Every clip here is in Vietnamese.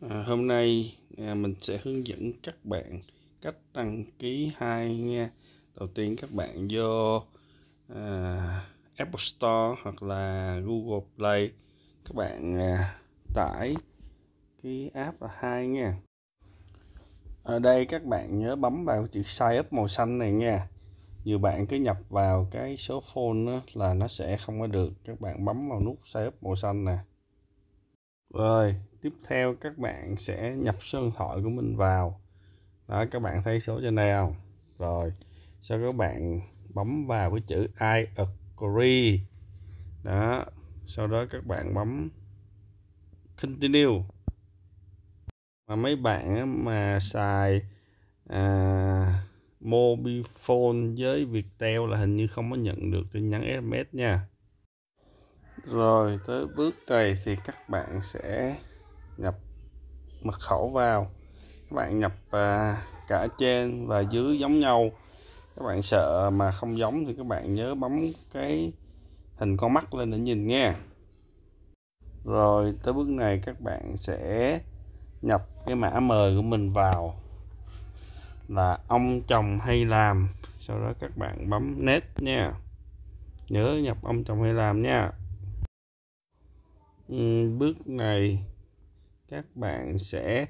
À, hôm nay à, mình sẽ hướng dẫn các bạn cách đăng ký hai nha. Đầu tiên các bạn vô à, Apple Store hoặc là Google Play các bạn à, tải cái app là hai nha. Ở đây các bạn nhớ bấm vào chữ sign up màu xanh này nha. Nhiều bạn cứ nhập vào cái số phone đó là nó sẽ không có được. Các bạn bấm vào nút sign up màu xanh nè. Rồi, tiếp theo các bạn sẽ nhập số điện thoại của mình vào đó các bạn thấy số trên đây không rồi sau các bạn bấm vào cái chữ I agree đó sau đó các bạn bấm continue mà mấy bạn mà xài à, mobifone với Viettel là hình như không có nhận được tin nhắn SMS nha rồi tới bước này thì các bạn sẽ nhập mật khẩu vào các bạn nhập à, cả trên và dưới giống nhau các bạn sợ mà không giống thì các bạn nhớ bấm cái hình con mắt lên để nhìn nha rồi tới bước này các bạn sẽ nhập cái mã mời của mình vào là ông chồng hay làm sau đó các bạn bấm nét nha nhớ nhập ông chồng hay làm nha ừ, bước này các bạn sẽ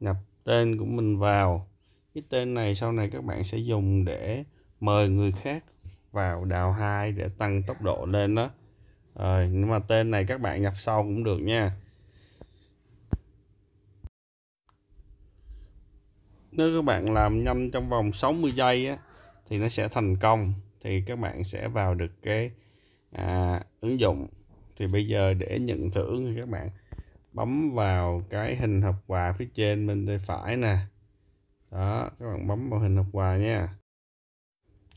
nhập tên của mình vào cái tên này sau này các bạn sẽ dùng để mời người khác vào đào hai để tăng tốc độ lên đó rồi nhưng mà tên này các bạn nhập sau cũng được nha nếu các bạn làm nhanh trong vòng 60 giây á, thì nó sẽ thành công thì các bạn sẽ vào được cái à, ứng dụng thì bây giờ để nhận thưởng thì các bạn bấm vào cái hình hộp quà phía trên bên tay phải nè đó các bạn bấm vào hình hộp quà nha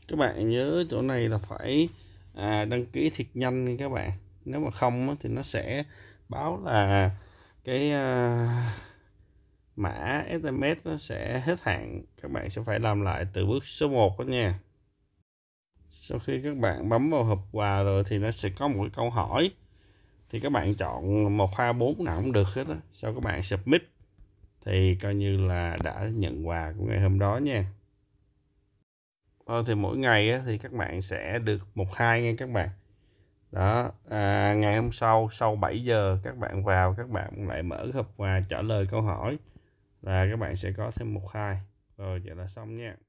các bạn nhớ chỗ này là phải à, đăng ký thiệt nhanh các bạn nếu mà không thì nó sẽ báo là cái à, mã SMS nó sẽ hết hạn các bạn sẽ phải làm lại từ bước số 1 đó nha sau khi các bạn bấm vào hộp quà rồi thì nó sẽ có một câu hỏi thì các bạn chọn một hoa bốn nào cũng được hết á sau các bạn submit thì coi như là đã nhận quà của ngày hôm đó nha thôi ờ, thì mỗi ngày á, thì các bạn sẽ được một hai nha các bạn đó à, ngày hôm sau sau 7 giờ các bạn vào các bạn lại mở hộp quà trả lời câu hỏi là các bạn sẽ có thêm một hai rồi vậy là xong nha